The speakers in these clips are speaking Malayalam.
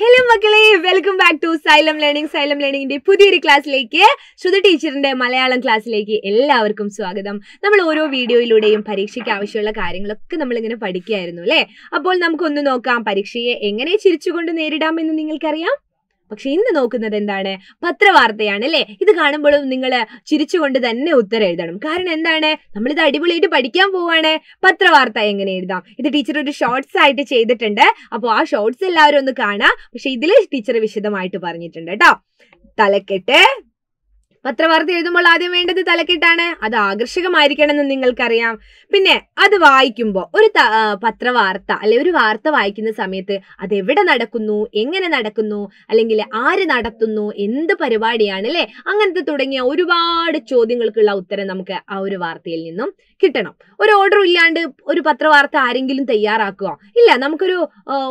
ഹലോ മക്കളെ welcome back to Xylem learning Xylem ലേണിംഗിന്റെ പുതിയൊരു ക്ലാസ്സിലേക്ക് ശ്രുതി ടീച്ചറിന്റെ മലയാളം ക്ലാസ്സിലേക്ക് എല്ലാവർക്കും സ്വാഗതം നമ്മൾ ഓരോ വീഡിയോയിലൂടെയും പരീക്ഷയ്ക്ക് ആവശ്യമുള്ള കാര്യങ്ങളൊക്കെ നമ്മളിങ്ങനെ പഠിക്കുകയായിരുന്നു അല്ലേ അപ്പോൾ നമുക്കൊന്ന് നോക്കാം പരീക്ഷയെ എങ്ങനെ ചിരിച്ചുകൊണ്ട് നേരിടാം എന്ന് നിങ്ങൾക്കറിയാം പക്ഷെ ഇന്ന് നോക്കുന്നത് എന്താണ് പത്രവാർത്തയാണ് അല്ലേ ഇത് കാണുമ്പോഴും നിങ്ങൾ ചിരിച്ചുകൊണ്ട് തന്നെ ഉത്തരം എഴുതണം കാരണം എന്താണ് നമ്മളിത് അടിപൊളിയായിട്ട് പഠിക്കാൻ പോവാണ് പത്രവാർത്ത എങ്ങനെ എഴുതാം ഇത് ടീച്ചർ ഒരു ഷോർട്സ് ആയിട്ട് ചെയ്തിട്ടുണ്ട് അപ്പോൾ ആ ഷോർട്സ് എല്ലാവരും ഒന്ന് കാണാം പക്ഷെ ഇതിൽ ടീച്ചർ വിശദമായിട്ട് പറഞ്ഞിട്ടുണ്ട് കേട്ടോ തലക്കെട്ട് പത്രവാർത്ത എഴുതുമ്പോൾ ആദ്യം വേണ്ടത് തലക്കെട്ടാണ് അത് ആകർഷകമായിരിക്കണമെന്ന് നിങ്ങൾക്കറിയാം പിന്നെ അത് വായിക്കുമ്പോൾ ഒരു പത്രവാർത്ത അല്ലെ ഒരു വാർത്ത വായിക്കുന്ന സമയത്ത് അത് എവിടെ നടക്കുന്നു എങ്ങനെ നടക്കുന്നു അല്ലെങ്കിൽ ആര് നടത്തുന്നു എന്ത് പരിപാടിയാണ് അല്ലെ അങ്ങനത്തെ തുടങ്ങിയ ഒരുപാട് ചോദ്യങ്ങൾക്കുള്ള ഉത്തരം നമുക്ക് ആ ഒരു വാർത്തയിൽ നിന്നും കിട്ടണം ഒരു ഓർഡർ ഇല്ലാണ്ട് ഒരു പത്രവാർത്ത ആരെങ്കിലും തയ്യാറാക്കുക ഇല്ല നമുക്കൊരു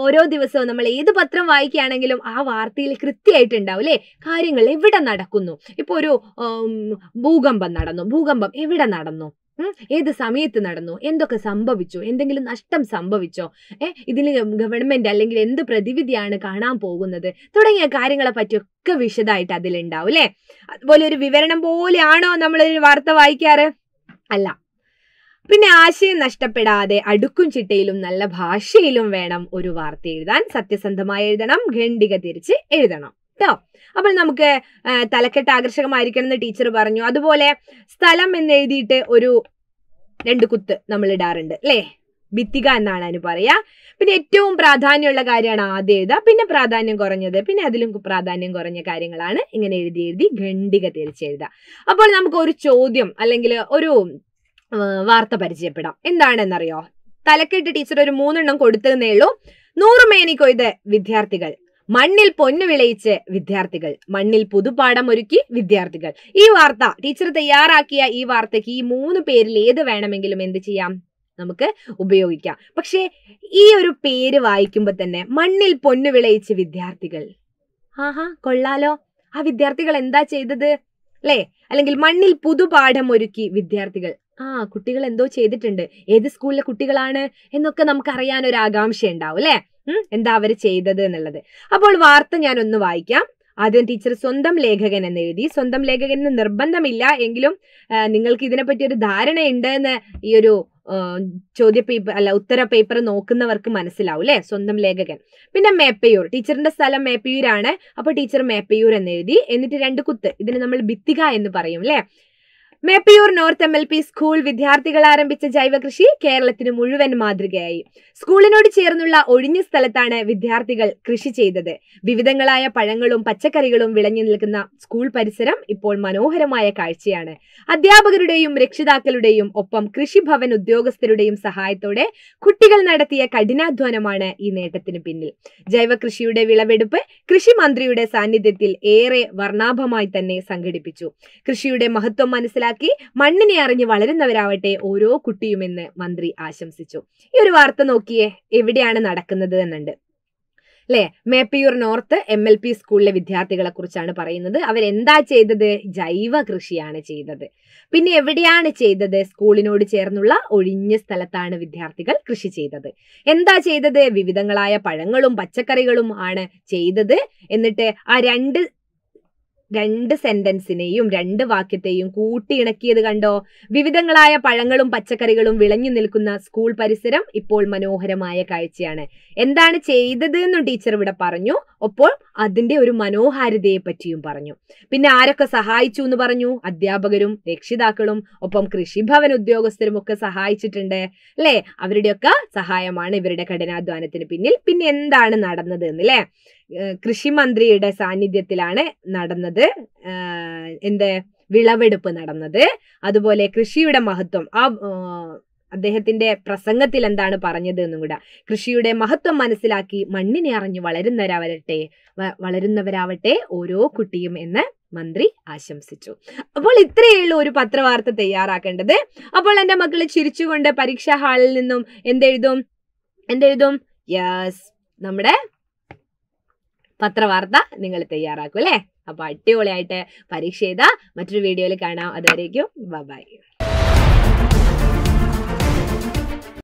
ഓരോ ദിവസവും നമ്മൾ ഏത് പത്രം വായിക്കുകയാണെങ്കിലും ആ വാർത്തയിൽ കൃത്യമായിട്ടുണ്ടാവും അല്ലേ കാര്യങ്ങൾ എവിടെ നടക്കുന്നു ഇപ്പോൾ ഒരു ഭൂകമ്പം നടന്നു ഭൂകമ്പം എവിടെ നടന്നു ഏത് സമയത്ത് നടന്നു എന്തൊക്കെ സംഭവിച്ചു എന്തെങ്കിലും നഷ്ടം സംഭവിച്ചോ ഏ ഇതിൽ ഗവൺമെന്റ് അല്ലെങ്കിൽ എന്ത് പ്രതിവിധിയാണ് കാണാൻ പോകുന്നത് തുടങ്ങിയ കാര്യങ്ങളെ പറ്റിയൊക്കെ വിശദമായിട്ട് അതിലുണ്ടാവും അല്ലെ അതുപോലെ ഒരു വിവരണം പോലെയാണോ നമ്മൾ ഒരു വാർത്ത വായിക്കാറ് അല്ല പിന്നെ ആശയം നഷ്ടപ്പെടാതെ അടുക്കും ചിട്ടയിലും നല്ല ഭാഷയിലും വേണം ഒരു വാർത്ത എഴുതാൻ സത്യസന്ധമായി എഴുതണം ഖണ്ഡിക തിരിച്ച് എഴുതണം കേട്ടോ അപ്പോൾ നമുക്ക് തലക്കെട്ട് ആകർഷകമായിരിക്കണം എന്ന് ടീച്ചർ പറഞ്ഞു അതുപോലെ സ്ഥലം എന്ന് എഴുതിയിട്ട് ഒരു രണ്ട് കുത്ത് നമ്മൾ ഇടാറുണ്ട് അല്ലേ ഭിത്തിക എന്നാണ് അതിന് പറയാ പിന്നെ ഏറ്റവും പ്രാധാന്യമുള്ള കാര്യമാണ് ആദ്യം എഴുതുക പിന്നെ പ്രാധാന്യം കുറഞ്ഞത് പിന്നെ അതിലും പ്രാധാന്യം കുറഞ്ഞ കാര്യങ്ങളാണ് ഇങ്ങനെ എഴുതി എഴുതി ഖണ്ഡിക തിരിച്ചെഴുതുക അപ്പോൾ നമുക്ക് ഒരു ചോദ്യം അല്ലെങ്കിൽ ഒരു വാർത്ത പരിചയപ്പെടാം എന്താണെന്നറിയോ തലക്കെട്ട് ടീച്ചർ ഒരു മൂന്നെണ്ണം കൊടുത്തതെന്നേ ഉള്ളൂ നൂറ് മേനി കൊയ്ത് വിദ്യാർത്ഥികൾ മണ്ണിൽ പൊന്നു വിളയിച്ച് വിദ്യാർത്ഥികൾ മണ്ണിൽ പുതുപാഠം ഒരുക്കി വിദ്യാർത്ഥികൾ ഈ വാർത്ത ടീച്ചർ തയ്യാറാക്കിയ ഈ വാർത്തയ്ക്ക് ഈ മൂന്ന് പേരിൽ ഏത് വേണമെങ്കിലും എന്ത് ചെയ്യാം നമുക്ക് ഉപയോഗിക്കാം പക്ഷേ ഈ ഒരു പേര് വായിക്കുമ്പോൾ തന്നെ മണ്ണിൽ പൊന്നു വിളയിച്ച് വിദ്യാർത്ഥികൾ ആഹാ കൊള്ളാലോ ആ വിദ്യാർത്ഥികൾ എന്താ ചെയ്തത് അല്ലേ അല്ലെങ്കിൽ മണ്ണിൽ പുതുപാഠം ഒരുക്കി വിദ്യാർത്ഥികൾ ആ കുട്ടികൾ എന്തോ ചെയ്തിട്ടുണ്ട് ഏത് സ്കൂളിലെ കുട്ടികളാണ് എന്നൊക്കെ നമുക്ക് അറിയാൻ ഒരു ആകാംക്ഷ ഉണ്ടാവും അല്ലേ എന്താ അവർ ചെയ്തത് എന്നുള്ളത് അപ്പോൾ വാർത്ത ഞാൻ ഒന്ന് വായിക്കാം ആദ്യം ടീച്ചർ സ്വന്തം ലേഖകൻ എന്ന് എഴുതി സ്വന്തം ലേഖകൻ എന്ന് നിർബന്ധമില്ല എങ്കിലും നിങ്ങൾക്ക് ഇതിനെപ്പറ്റി ഒരു ഉണ്ട് എന്ന് ഈ ഒരു ചോദ്യ പേപ്പർ അല്ല ഉത്തര പേപ്പർ നോക്കുന്നവർക്ക് മനസ്സിലാവും അല്ലേ സ്വന്തം ലേഖകൻ പിന്നെ മേപ്പയൂർ ടീച്ചറിന്റെ സ്ഥലം മേപ്പയൂരാണ് അപ്പോൾ ടീച്ചർ മേപ്പയൂർ എന്ന് എഴുതി എന്നിട്ട് രണ്ട് കുത്ത് ഇതിന് നമ്മൾ ഭിത്തിക എന്ന് പറയും അല്ലേ Meppayur north M L P school വിദ്യാർത്ഥികൾ ആരംഭിച്ച ജൈവകൃഷി കേരളത്തിന് മുഴുവൻ മാതൃകയായി സ്കൂളിനോട് ചേർന്നുള്ള ഒഴിഞ്ഞ സ്ഥലത്താണ് വിദ്യാർത്ഥികൾ കൃഷി ചെയ്തത് വിവിധങ്ങളായ പഴങ്ങളും പച്ചക്കറികളും വിളഞ്ഞു നിൽക്കുന്ന സ്കൂൾ പരിസരം ഇപ്പോൾ മനോഹരമായ കാഴ്ചയാണ് അധ്യാപകരുടെയും രക്ഷിതാക്കളുടെയും ഒപ്പം കൃഷിഭവൻ ഉദ്യോഗസ്ഥരുടെയും സഹായത്തോടെ കുട്ടികൾ നടത്തിയ കഠിനാധ്വാനമാണ് ഈ നേട്ടത്തിന് പിന്നിൽ ജൈവകൃഷിയുടെ വിളവെടുപ്പ് കൃഷി മന്ത്രിയുടെ സാന്നിധ്യത്തിൽ ഏറെ വർണ്ണാഭമായി തന്നെ സംഘടിപ്പിച്ചു കൃഷിയുടെ മഹത്വം മനസ്സിലാക്കി മനസ്സിലാക്കി മണ്ണിനെ അറിഞ്ഞ് വളരുന്നവരാവട്ടെ ഓരോ കുട്ടിയുമെന്ന് മന്ത്രി ആശംസിച്ചു ഈ ഒരു വാർത്ത നോക്കിയേ എവിടെയാണ് നടക്കുന്നത് എന്നുണ്ട് അല്ലെ Meppayur north M L P സ്കൂളിലെ വിദ്യാർത്ഥികളെ കുറിച്ചാണ് പറയുന്നത് അവരെന്താ ചെയ്തത് ജൈവ കൃഷിയാണ് ചെയ്തത് പിന്നെ എവിടെയാണ് ചെയ്തത് സ്കൂളിനോട് ചേർന്നുള്ള ഒഴിഞ്ഞ സ്ഥലത്താണ് വിദ്യാർത്ഥികൾ കൃഷി ചെയ്തത് എന്താ ചെയ്തത് വിവിധങ്ങളായ പഴങ്ങളും പച്ചക്കറികളും ആണ് ചെയ്തത് എന്നിട്ട് ആ രണ്ട് രണ്ട് സെന്റൻസിനെയും രണ്ട് വാക്യത്തെയും കൂട്ടിയിണക്കിയത് കണ്ടോ വിവിധങ്ങളായ പഴങ്ങളും പച്ചക്കറികളും വിളഞ്ഞു നിൽക്കുന്ന സ്കൂൾ പരിസരം ഇപ്പോൾ മനോഹരമായ കാഴ്ചയാണ് എന്താണ് ചെയ്തത് എന്നും ടീച്ചർ ഇവിടെ പറഞ്ഞു ഒപ്പോൾ അതിന്റെ ഒരു മനോഹാരിതയെ പറ്റിയും പറഞ്ഞു പിന്നെ ആരൊക്കെ സഹായിച്ചു എന്ന് പറഞ്ഞു അധ്യാപകരും രക്ഷിതാക്കളും ഒപ്പം കൃഷിഭവൻ ഉദ്യോഗസ്ഥരും ഒക്കെ സഹായിച്ചിട്ടുണ്ട് അല്ലെ അവരുടെയൊക്കെ സഹായമാണ് ഇവരുടെ കഠിനാധ്വാനത്തിന് പിന്നിൽ പിന്നെ എന്താണ് നടന്നത് എന്ന് അല്ലേ കൃഷിമന്ത്രിയുടെ സാന്നിധ്യത്തിലാണ് നടന്നത് നടന്നത് എന്ത് വിളവെടുപ്പ് നടന്നത് അതുപോലെ കൃഷിയുടെ മഹത്വം ആ അദ്ദേഹത്തിന്റെ പ്രസംഗത്തിൽ എന്താണ് പറഞ്ഞത് എന്നും കൂടെ കൃഷിയുടെ മഹത്വം മനസ്സിലാക്കി മണ്ണിനെ അറിഞ്ഞു വളരുന്നവരാവട്ടെ വളരുന്നവരാവട്ടെ ഓരോ കുട്ടിയും എന്ന് മന്ത്രി ആശംസിച്ചു അപ്പോൾ ഇത്രയുള്ളൂ ഒരു പത്രവാർത്ത തയ്യാറാക്കേണ്ടത് അപ്പോൾ എൻ്റെ മക്കൾ ചിരിച്ചുകൊണ്ട് പരീക്ഷാ ഹാളിൽ നിന്നും എന്തെഴുതും എന്തെഴുതും യെസ് നമ്മുടെ പത്രവാർത്ത നിങ്ങൾ തയ്യാറാക്കും അല്ലേ അപ്പോൾ അടിപൊളിയായിട്ട് പരീക്ഷ ചെയ്താൽ മറ്റൊരു വീഡിയോയിൽ കാണാം അതുവരേക്കും ബൈ